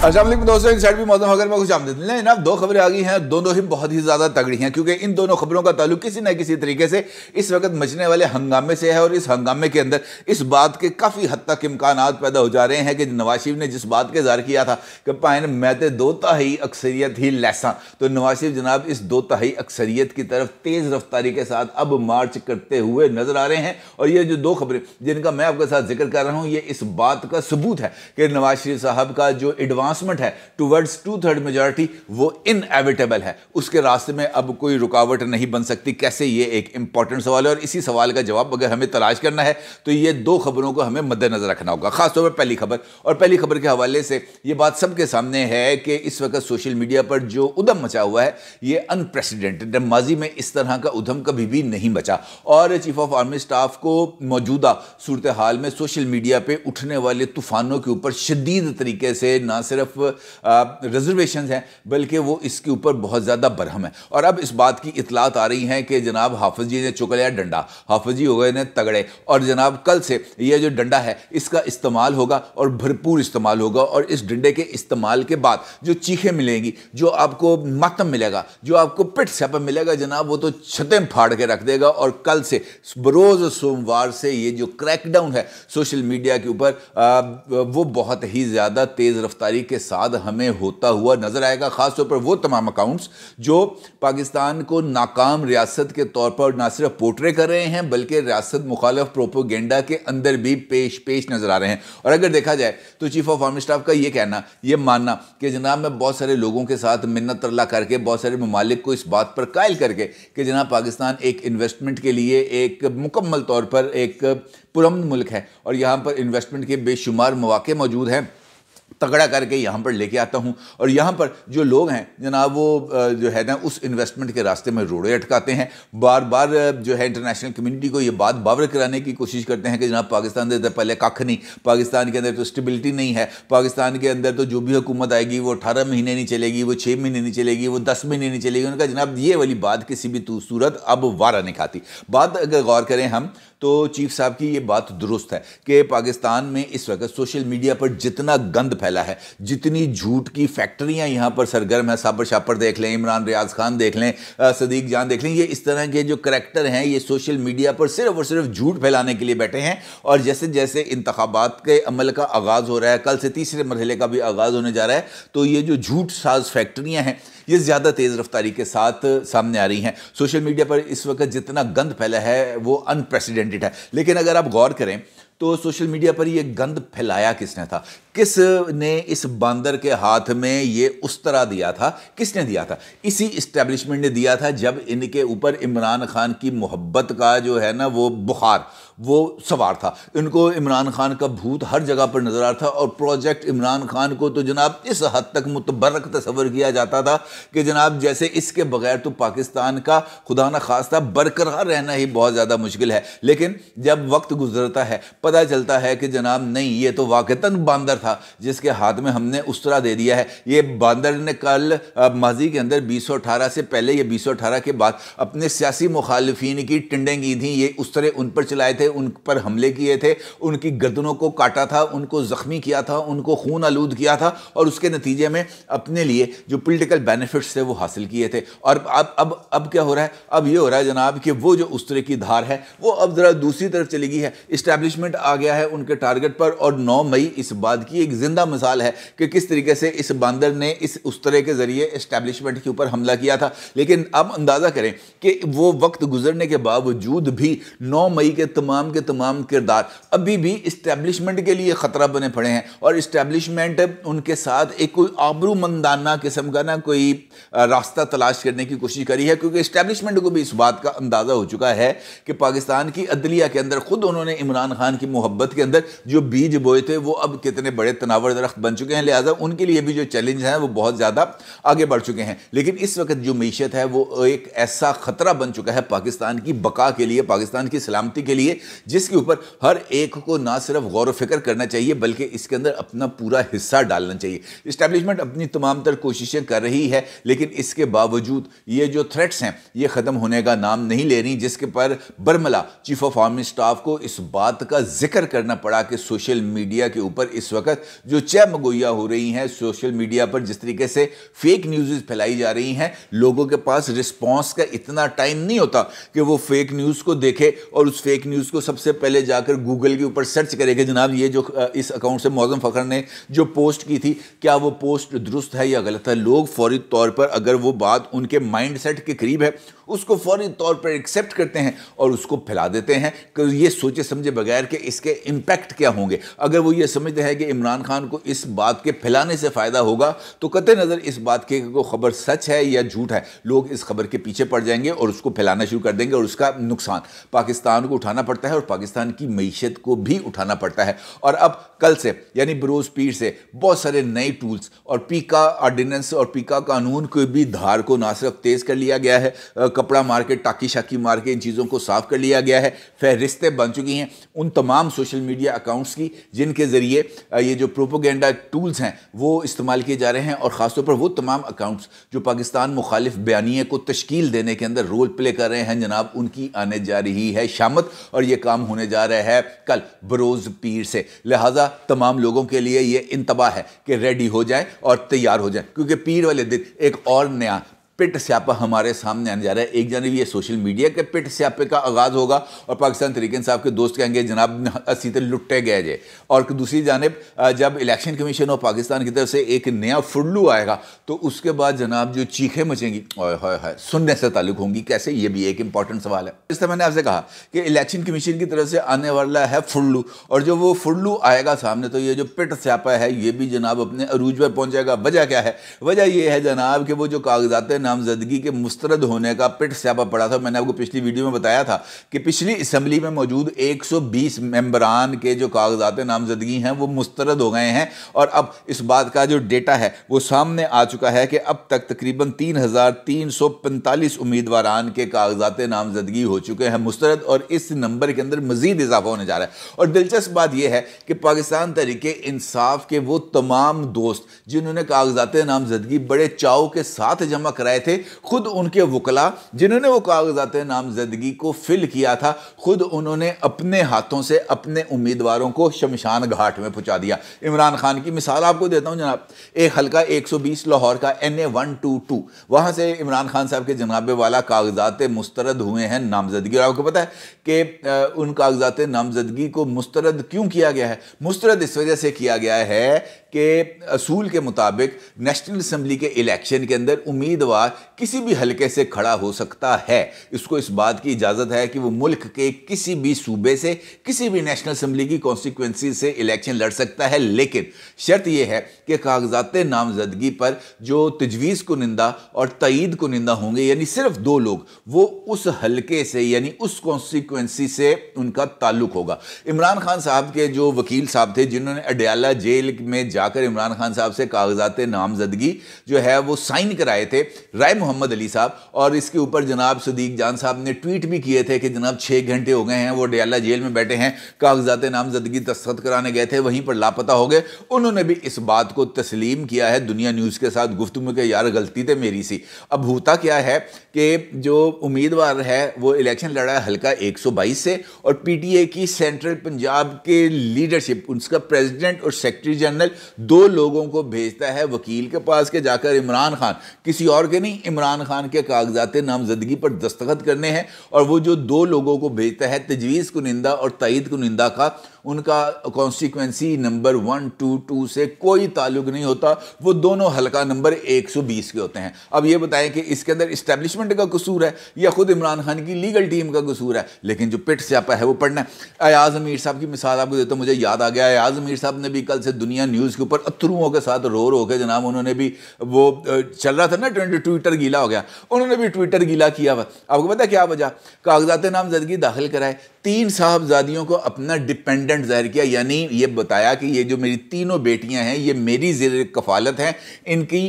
दोस्तों इन साइड भी मौसम में कुछ जनाब दो खबरें आ गई हैं दोनों ही बहुत ही ज़्यादा तगड़ी हैं क्योंकि इन दोनों खबरों का ताल्लुक किसी न किसी तरीके से इस वक्त मचने वाले हंगामे से है और इस हंगामे के अंदर इस बात के काफ़ी हद तक इम्कान पैदा हो जा रहे हैं कि नवाज शरीफ ने जिस बात का इजहार किया था कि मैं तो दो तहाई अक्सरियत ही लैसा तो नवाज शरीफ जनाब इस दो तहाई अक्सरियत की तरफ तेज़ रफ्तारी के साथ अब मार्च करते हुए नज़र आ रहे हैं और ये जो दो खबरें जिनका मैं आपके साथ जिक्र कर रहा हूँ ये इस बात का सबूत है कि नवाज शरीफ साहब का जो एडवांस एडवांसमेंट है टूवर्ड्स टू थर्ड मेजोरिटी वो इनएविटेबल है उसके रास्ते में अब कोई रुकावट नहीं बन सकती कैसे ये एक इंपॉर्टेंट सवाल है और इसी सवाल का जवाब अगर हमें तलाश करना है तो ये दो खबरों को हमें मद्देनजर रखना होगा खासतौर पर पहली खबर और पहली खबर के हवाले से ये बात सबके सामने है कि इस वक्त सोशल मीडिया पर जो उदम मचा हुआ है ये अनप्रेसिडेंटेड माजी में इस तरह का उधम कभी भी नहीं बचा और चीफ ऑफ आर्मी स्टाफ को मौजूदा सूरत हाल में सोशल मीडिया पर उठने वाले तूफानों के ऊपर शदीद तरीके से ना सिर्फ सिर्फ रिजर्वेशन हैं बल्कि वो इसके ऊपर बहुत ज़्यादा बरहम है और अब इस बात की इतलात आ रही हैं कि जनाब हाफज जी ने चुक लिया डंडा हाफज जी हो गए ने तगड़े और जनाब कल से ये जो डंडा है इसका इस्तेमाल होगा और भरपूर इस्तेमाल होगा और इस डंडे के इस्तेमाल के बाद जो चीखें मिलेंगी जो आपको मातम मिलेगा जो आपको पिट सैपा मिलेगा जनाब वो तो छतें फाड़ के रख देगा और कल से बरोज़ सोमवार से ये जो क्रैकडाउन है सोशल मीडिया के ऊपर वो बहुत ही ज़्यादा तेज़ रफ्तारी के साथ हमें होता हुआ नज़र आएगा ख़ासतौर पर वो तमाम अकाउंट्स जो पाकिस्तान को नाकाम रियासत के तौर पर ना सिर्फ पोर्ट्रे कर रहे हैं बल्कि रियासत मुखालफ प्रोपोगेंडा के अंदर भी पेश पेश नज़र आ रहे हैं और अगर देखा जाए तो चीफ ऑफ आर्मी स्टाफ का ये कहना ये मानना कि जनाब मैं बहुत सारे लोगों के साथ मिन्नत अल्लाह करके बहुत सारे ममालिक को इस बात पर कायल करके कि जनाब पाकिस्तान एक इन्वेस्टमेंट के लिए एक मुकम्मल तौर पर एक पुरम मुल्क है और यहाँ पर इन्वेस्टमेंट के बेशुमार मौाक़े मौजूद हैं तगड़ा करके यहाँ पर लेके आता हूँ और यहाँ पर जो लोग हैं जनाब वो जो है ना उस इन्वेस्टमेंट के रास्ते में रोड़े अटकाते हैं बार बार जो है इंटरनेशनल कम्युनिटी को ये बात बावर कराने की कोशिश करते हैं कि जनाब पाकिस्तान के अंदर तो पहले कख नहीं पाकिस्तान के अंदर तो स्टेबिलिटी नहीं है पाकिस्तान के अंदर तो जो भी हुकूमत आएगी वो अठारह महीने नहीं चलेगी वो छः महीने नहीं चलेगी वो दस महीने नहीं चलेगी उनका जनाब ये वाली बात किसी भी सूरत अब वारा नहीं खाती बात अगर गौर करें हम तो चीफ साहब की ये बात दुरुस्त है कि पाकिस्तान में इस वक्त सोशल मीडिया पर जितना गंद फैला है जितनी झूठ की फैक्ट्रियाँ यहाँ पर सरगर्म है साबर शापर देख लें इमरान रियाज खान देख लें सदीक जान देख लें ये इस तरह के जो करेक्टर हैं ये सोशल मीडिया पर सिर्फ और सिर्फ झूठ फैलाने के लिए बैठे हैं और जैसे जैसे इंतबात के अमल का आगाज़ हो रहा है कल से तीसरे मरहले का भी आगाज़ होने जा रहा है तो ये जो झूठ साज फैक्ट्रियाँ हैं ये ज़्यादा तेज़ रफ्तारी के साथ सामने आ रही हैं सोशल मीडिया पर इस वक्त जितना गंद फैला है वो अनप्रेसिडेंट प्रिंटेड है लेकिन अगर आप गौर करें तो सोशल मीडिया पर यह गंद फैलाया किसने था किस ने इस बंदर के हाथ में ये उस तरह दिया था किसने दिया था इसी इस्टेब्लिशमेंट ने दिया था जब इनके ऊपर इमरान खान की मोहब्बत का जो है ना वो बुखार वो सवार था इनको इमरान खान का भूत हर जगह पर नजर आ रहा था और प्रोजेक्ट इमरान खान को तो जनाब इस हद तक मुतबरक तस्वर किया जाता था कि जनाब जैसे इसके बगैर तो पाकिस्तान का खुदा न खास्ता बरकरार रहना ही बहुत ज़्यादा मुश्किल है लेकिन जब वक्त गुजरता है पता चलता है कि जनाब नहीं ये तो वाकता बंदर था जिसके हाथ में हमने उसरा दे दिया है ये बांदर ने कल माजी के अंदर 2018 से पहले या 2018 के बाद अपने सियासी मुखालफी की टिंडें की थी ये उस्तरे उन पर चलाए थे उन पर हमले किए थे उनकी गर्दनों को काटा था उनको ज़ख्मी किया था उनको खून आलूद किया था और उसके नतीजे में अपने लिए जो पोलिटिकल बेनिफिट्स थे वो हासिल किए थे और अब अब अब क्या हो रहा है अब ये हो रहा है जनाब कि वो जो तरह की धार है वो अब ज़रा दूसरी तरफ चली गई है इस्टेब्लिशमेंट आ गया है उनके टारगेट पर और नौ मई इस बात की एक जिंदा मिसाल है कि किस तरीके से इस बंदर ने इस उस तरह के जरिए इस्टेब्लिशमेंट के ऊपर हमला किया था लेकिन अब अंदाज़ा करें कि वो वक्त गुजरने के बावजूद भी नौ मई के तमाम के तमाम किरदार अभी भी इस्टेब्लिशमेंट के लिए ख़तरा बने पड़े हैं और इस्टेब्लिशमेंट उनके साथ एक कोई आबरूमंदाना किस्म का ना कोई रास्ता तलाश करने की कोशिश करी है क्योंकि इस्टेब्लिशमेंट को भी इस बात का अंदाज़ा हो चुका है कि पाकिस्तान की अदलिया के अंदर ख़ुद उन्होंने इमरान खान की मोहब्बत के अंदर जो बीज बोए थे वो अब कितने बड़े तनावर दरख्त बन चुके हैं लिहाजा उनके लिए भी जो चैलेंज हैं वो बहुत ज़्यादा आगे बढ़ चुके हैं लेकिन इस वक्त जो मीशत है वो एक ऐसा ख़तरा बन चुका है पाकिस्तान की बका के लिए पाकिस्तान की सलामती के लिए जिसके ऊपर हर एक को ना सिर्फ गौर फिक्र करना चाहिए बल्कि इसके अंदर अपना पूरा हिस्सा डालना चाहिए इस्टेब्लिशमेंट अपनी तमाम तर कोशिशें कर रही है लेकिन इसके बावजूद ये जो थ्रेट्स हैं ये ख़त्म होने का नाम नहीं ले रही जिसके पर बर्मला चीफ ऑफ आर्मी स्टाफ को इस बात का जिक्र करना पड़ा कि सोशल मीडिया के ऊपर इस वक्त वक्त जो चय मगोया हो रही हैं सोशल मीडिया पर जिस तरीके से फेक न्यूज़ फैलाई जा रही हैं लोगों के पास रिस्पॉन्स का इतना टाइम नहीं होता कि वो फेक न्यूज़ को देखे और उस फेक न्यूज़ को सबसे पहले जाकर गूगल के ऊपर सर्च करे कि जनाब ये जो इस अकाउंट से मौजम फ़खर ने जो पोस्ट की थी क्या वो पोस्ट दुरुस्त है या गलत है लोग फौरी तौर पर अगर वो बात उनके माइंड के करीब है उसको फौरी तौर पर एक्सेप्ट करते हैं और उसको फैला देते हैं कि ये सोचे समझे बगैर कि इसके इम्पैक्ट क्या होंगे अगर वो ये समझते हैं कि इमरान खान को इस बात के फैलाने से फ़ायदा होगा तो कत नज़र इस बात के को खबर सच है या झूठ है लोग इस खबर के पीछे पड़ जाएंगे और उसको फैलाना शुरू कर देंगे और उसका नुकसान पाकिस्तान को उठाना पड़ता है और पाकिस्तान की मीशत को भी उठाना पड़ता है और अब कल से यानी बरोज़ पीर से बहुत सारे नए टूल्स और पीका ऑर्डिनेंस और पीका कानून को भी धार को ना सिर्फ तेज़ कर लिया गया है कपड़ा मार के टाकी शाकी मार के इन चीज़ों को साफ कर लिया गया है फहरिस्तें बन चुकी हैं उन तमाम सोशल मीडिया अकाउंट्स की जिनके ज़रिए ये जो प्रोपोगेंडा टूल्स हैं वो इस्तेमाल किए जा रहे हैं और ख़ासतौर पर वो तमाम अकाउंट्स जो पाकिस्तान मुखालिफ बयानिए को तश्कील देने के अंदर रोल प्ले कर रहे हैं जनाब उनकी आने जा रही है शामत और ये काम होने जा रहा है कल बरोज़ पीर से लिहाजा तमाम लोगों के लिए ये इंतबाह है कि रेडी हो जाए और तैयार हो जाए क्योंकि पीर वाले दिन एक और नया पिट स्यापा हमारे सामने आने जा रहा है एक जनवरी ये सोशल मीडिया के पिट स्यापे का आगाज़ होगा और पाकिस्तान तरीकन साहब के दोस्त कहेंगे जनाब असी तो लुटे गए जे और दूसरी जानब जब इलेक्शन कमीशन और पाकिस्तान की तरफ से एक नया फुल्लू आएगा तो उसके बाद जनाब जो चीखें मचेंगी हाय हाय सुनने से ताल्लुक होंगी कैसे ये भी एक इंपॉर्टेंट सवाल है इस तरह मैंने आपसे कहा कि इलेक्शन कमीशन की तरफ से आने वाला है फुल्लू और जो वो फुल्लू आएगा सामने तो ये जो पिट स्यापा है ये भी जनाब अपने अरूज पर पहुँचेगा वजह क्या है वजह यह है जनाब कि वो जो कागजात नामजदगी के मुस्तरद होने का पिट स्यापा पड़ा था मैंने आपको पिछली वीडियो में बताया था कि पिछली असम्बली में मौजूद 120 मेंबरान के जो कागजात नामजदगी हैं वो मुस्तरद हो गए हैं और अब इस बात का जो डेटा है वो सामने आ चुका है कि अब तक तकरीबन तीन हज़ार तीन सौ पैंतालीस उम्मीदवारान के कागजात नामजदगी हो चुके हैं मुस्तरद और इस नंबर के अंदर मजीद इजाफा होने जा रहा है और दिलचस्प बात यह है कि पाकिस्तान तरीके इंसाफ के वो तमाम दोस्त जिन्होंने कागजात नामजदगी बड़े चाव के साथ जमा कराए गए थे खुद उनके वकला जिन्होंने वो कागजात नामजदगी को फिल किया था खुद उन्होंने अपने हाथों से अपने उम्मीदवारों को शमशान घाट में पहुंचा दिया इमरान खान की मिसाल आपको देता हूं जनाब एक हल्का 120 लाहौर का N A one two two वहां से इमरान खान साहब के जनाबे वाला कागजात मुस्तरद हुए हैं नामजदगी और आपको पता है कि उन कागजात नामजदगी को मुस्तरद क्यों किया गया है मुस्तरद इस वजह से किया गया है कि असूल के मुताबिक नेशनल असम्बली के इलेक्शन के अंदर उम्मीदवार किसी भी हलके से खड़ा हो सकता है इसको इस बात की इजाज़त है कि वो मुल्क के किसी भी सूबे से किसी भी नेशनल असम्बली की कॉन्स्टिक्वेंसी से इलेक्शन लड़ सकता है लेकिन शर्त यह है कि कागजात नामजदगी पर जो तजवीज़ कुनिंदा और तइद कुनिंदा होंगे यानी सिर्फ दो लोग वो उस हलके से यानी उस कॉन्स्टिक्वेंसी से उनका ताल्लुक होगा इमरान खान साहब के जो वकील साहब थे जिन्होंने अडयाला जेल में जा जाकर इमरान खान साहब से कागजात नामजदगी जो है वो साइन कराए थे राय मोहम्मद अली साहब और इसके ऊपर जनाब सदीक जान साहब ने ट्वीट भी किए थे कि जनाब छः घंटे हो गए हैं वो डयाला जेल में बैठे हैं कागजात नामजदगी दस्तखत कराने गए थे वहीं पर लापता हो गए उन्होंने भी इस बात को तस्लीम किया है दुनिया न्यूज़ के साथ गुफ्तु में यार गलती थे मेरी सी अब होता क्या है कि जो उम्मीदवार है वो इलेक्शन लड़ा है हल्का 122 से और पीटीए की सेंट्रल पंजाब के लीडरशिप उसका प्रेसिडेंट और सेक्रेटरी जनरल दो लोगों को भेजता है वकील के पास के जाकर इमरान खान किसी और के नहीं इमरान खान के कागजात नामजदगी पर दस्तखत करने हैं और वो जो दो लोगों को भेजता है तजवीज़ कुनिंदा और तईद कुनिंदा का उनका constituency number one two two से कोई ताल्लुक नहीं होता वो दोनों हल्का नंबर 120 के होते हैं अब ये बताएं कि इसके अंदर इस्टेब्लिशमेंट का कसूर है या खुद इमरान खान की लीगल टीम का कसूर है लेकिन जो पिट स्यापा है वो पढ़ना है अयाज अमीर साहब की मिसाल आपको देता हूँ मुझे याद आ गया अयाज अमीर साहब ने भी कल से दुनिया न्यूज़ के ऊपर अथरुओं के साथ रो रो के जनाब उन्होंने भी वो चल रहा था ना ट्विटर गीला हो गया उन्होंने भी ट्विटर गीला किया हुआ आपको पता क्या वजह कागजात नामजदगी दाखिल कराए तीन साहबजादियों को अपना डिपेंडेंट एविडेंट जाहिर किया यानी ये बताया कि ये जो मेरी तीनों बेटियां हैं ये मेरी जेर कफालत हैं इनकी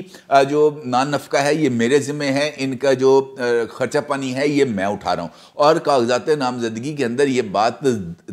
जो नान नफका है ये मेरे ज़िम्मे है इनका जो खर्चा पानी है ये मैं उठा रहा हूँ और कागजात नामजदगी के अंदर ये बात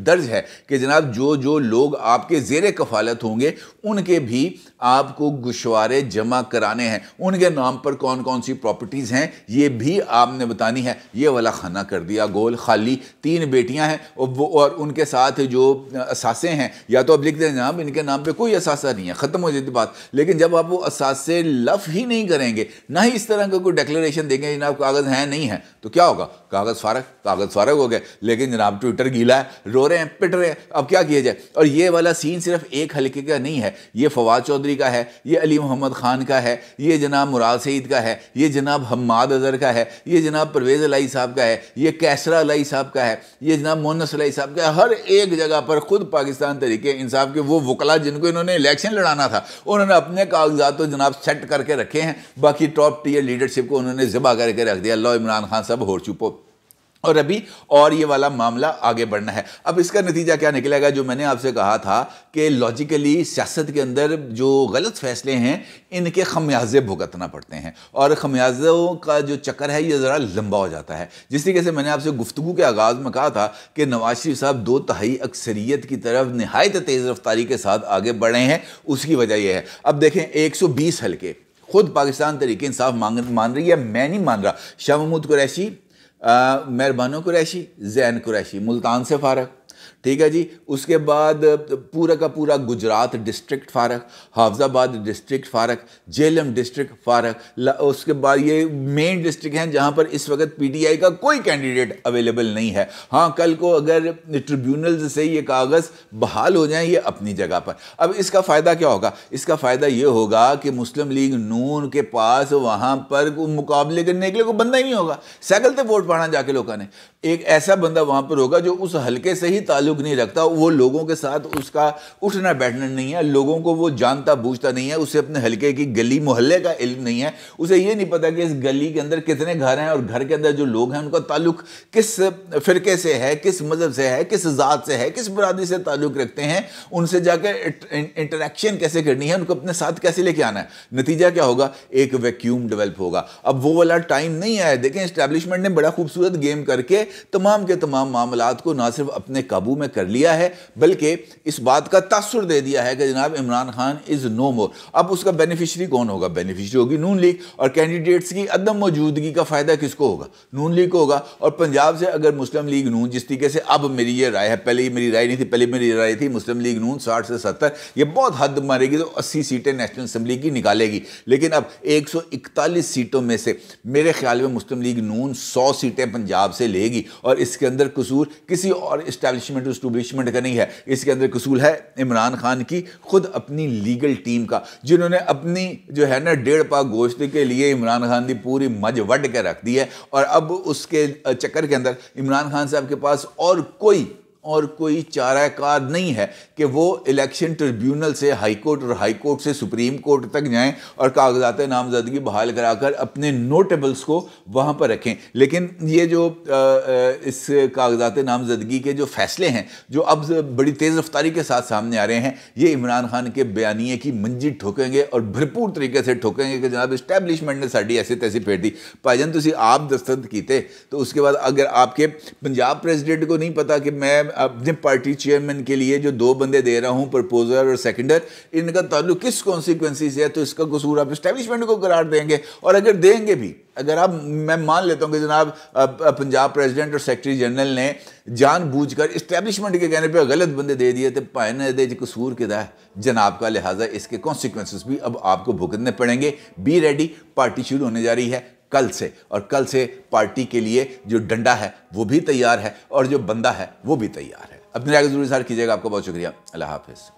दर्ज है कि जनाब जो जो लोग आपके जेर कफालत होंगे उनके भी आपको गुशवारे जमा कराने हैं उनके नाम पर कौन कौन सी प्रॉपर्टीज़ हैं ये भी आपने बतानी है ये वाला खाना कर दिया गोल खाली तीन बेटियां हैं और वो और उनके साथ जो असासे हैं या तो आप लिख दें जनाब इनके नाम पे कोई असासा नहीं है ख़त्म हो जाती बात लेकिन जब आप वो असासे लफ ही नहीं करेंगे ना ही इस तरह का कोई डिक्लेरेशन देंगे जनाब कागज़ हैं नहीं है तो क्या होगा कागज़ फारग कागज़ फारग हो गए लेकिन जनाब ट्विटर गीला है रो रहे हैं पिट रहे हैं अब क्या किया जाए और ये वाला सीन सिर्फ एक हल्के का नहीं है ये फवाद चौधरी का है ये अली मोहम्मद ख़ान का है ये जनाब मुराद सईद का है ये जनाब हमाद अजहर का है ये जनाब परवेज़ अलाई साहब का है ये कैसरा अलाई साहब का है ये जनाब मोनस अलाई साहब का है हर एक जगह पर खुद पाकिस्तान तरीके इंसाफ के वो वकला जिनको इन्होंने इलेक्शन लड़ाना था उन्होंने अपने कागजात तो जनाब सेट करके रखे हैं बाकी टॉप टीयर लीडरशिप को उन्होंने ज़बा करके रख दिया लो इमरान खान सब होर चुपो और अभी और ये वाला मामला आगे बढ़ना है अब इसका नतीजा क्या निकलेगा जो मैंने आपसे कहा था कि लॉजिकली सियासत के अंदर जो गलत फैसले हैं इनके खमियाजे भुगतना पड़ते हैं और खमियाजों का जो चक्कर है ये ज़रा लंबा हो जाता है जिस तरीके से मैंने आपसे गुफ्तु के आगाज़ में कहा था कि नवाज शरीफ साहब दो तहाई अक्सरीत की तरफ नहायत तेज़ रफ्तारी के साथ आगे बढ़े हैं उसकी वजह यह है अब देखें एक सौ बीस हल्के खुद पाकिस्तान तरीके इंसाफ मान रही है मैं नहीं मान रहा शाह महमूद कुरैशी मेहरबानो कुरैशी जैन कुरैशी मुल्तान से फारग ठीक है जी उसके बाद पूरा का पूरा गुजरात डिस्ट्रिक्ट फ़ारक हाफजाबाद डिस्ट्रिक्ट फ़ारक जेलम डिस्ट्रिक्ट फ़ारक उसके बाद ये मेन डिस्ट्रिक्ट हैं जहाँ पर इस वक्त पीटीआई का कोई कैंडिडेट अवेलेबल नहीं है हाँ कल को अगर ट्रिब्यूनल से ये कागज़ बहाल हो जाए ये अपनी जगह पर अब इसका फ़ायदा क्या होगा इसका फ़ायदा ये होगा कि मुस्लिम लीग नून के पास वहाँ पर मुकाबले करने के लिए कोई बंदा ही नहीं होगा साइकिल से वोट पाना जाके लोगों ने एक ऐसा बंदा वहाँ पर होगा जो उस हल्के से ही ताल ताल्लुक नहीं रखता वो लोगों के साथ उसका उठना बैठना नहीं है लोगों को वो जानता बूझता नहीं है उसे अपने हल्के की गली मोहल्ले का इल्म नहीं है उसे ये नहीं पता कि इस गली के अंदर कितने घर हैं और घर के अंदर जो लोग हैं उनका ताल्लुक किस फ़िरके से है किस मज़हब से है किस ज़ात से है किस बरदरी से ताल्लुक़ रखते हैं उनसे जाकर इंटरेक्शन कैसे करनी है उनको अपने साथ कैसे लेके आना है नतीजा क्या होगा एक वैक्यूम डेवलप होगा अब वो वाला टाइम नहीं आया देखें इस्टेब्लिशमेंट ने बड़ा खूबसूरत गेम करके तमाम के तमाम मामला को ना सिर्फ अपने काबू में कर लिया है बल्कि इस बात का तसर दे दिया है कि जनाब Imran Khan is no more अब उसका बेनिफिशरी कौन होगा बेनिफिशरी होगी नून लीग और कैंडिडेट्स की अदम मौजूदगी का फ़ायदा किसको होगा नून लीग को होगा और पंजाब से अगर मुस्लिम लीग नून जिस तरीके से अब मेरी ये राय है पहले मेरी राय नहीं थी पहले मेरी राय थी मुस्लिम लीग नून साठ से सत्तर ये बहुत हद मारेगी तो अस्सी सीटें नेशनल असम्बली की निकालेगी लेकिन अब एक सौ इकतालीस सीटों में से मेरे ख्याल में मुस्लिम लीग नून सौ सीटें पंजाब से लेगी और इसके अंदर कसूर किसी और इस्टेब्लिशमेंट स्टूबलिशमेंट तो का नहीं है इसके अंदर कसूल है इमरान खान की खुद अपनी लीगल टीम का जिन्होंने अपनी जो है ना डेढ़ पा गोश्त के लिए इमरान खान की पूरी मज वढ़ के रख दी है और अब उसके चक्कर के अंदर इमरान खान साहब के पास और कोई और कोई चाराकार नहीं है कि वो इलेक्शन ट्रिब्यूनल से हाई कोर्ट और हाई कोर्ट से सुप्रीम कोर्ट तक जाएं और कागजात नामजदगी बहाल कराकर अपने नोटेबल्स को वहाँ पर रखें लेकिन ये जो आ, इस कागजात नामजदगी के जो फैसले हैं जो अब बड़ी तेज़ रफ्तारी के साथ सामने आ रहे हैं ये इमरान खान के बयानी की मंजिल ठोकेंगे और भरपूर तरीके से ठोकेंगे कि जनाब इस्टेबलिशमेंट ने साड़ी ऐसे तैसी फेर दी भाईजन तुम आप दस्तखत किए तो उसके बाद अगर आपके पंजाब प्रेजिडेंट को नहीं पता कि मैं अपने पार्टी चेयरमैन के लिए जो दो बंदे दे रहा हूँ प्रपोजर और सेकेंडर इनका ताल्लुक किस कॉन्सिक्वेंसी से है तो इसका कसूर आप इस्टेब्लिशमेंट को करार देंगे और अगर देंगे भी अगर आप मैं मान लेता हूँ कि जनाब पंजाब प्रेसिडेंट और सेक्रेटरी जनरल ने जानबूझकर इस्टेब्लिशमेंट के कहने पे गलत बंदे दे दिए तो पाए कसूर के दाए जनाब का लिहाजा इसके कॉन्सिक्वेंसेस भी अब आपको भुगतने पड़ेंगे बी रेडी पार्टी शुरू होने जा रही है कल से और कल से पार्टी के लिए जो डंडा है वो भी तैयार है और जो बंदा है वो भी तैयार है अपने राय जरूर इजहार कीजिएगा आपका बहुत शुक्रिया अल्लाह हाफिज़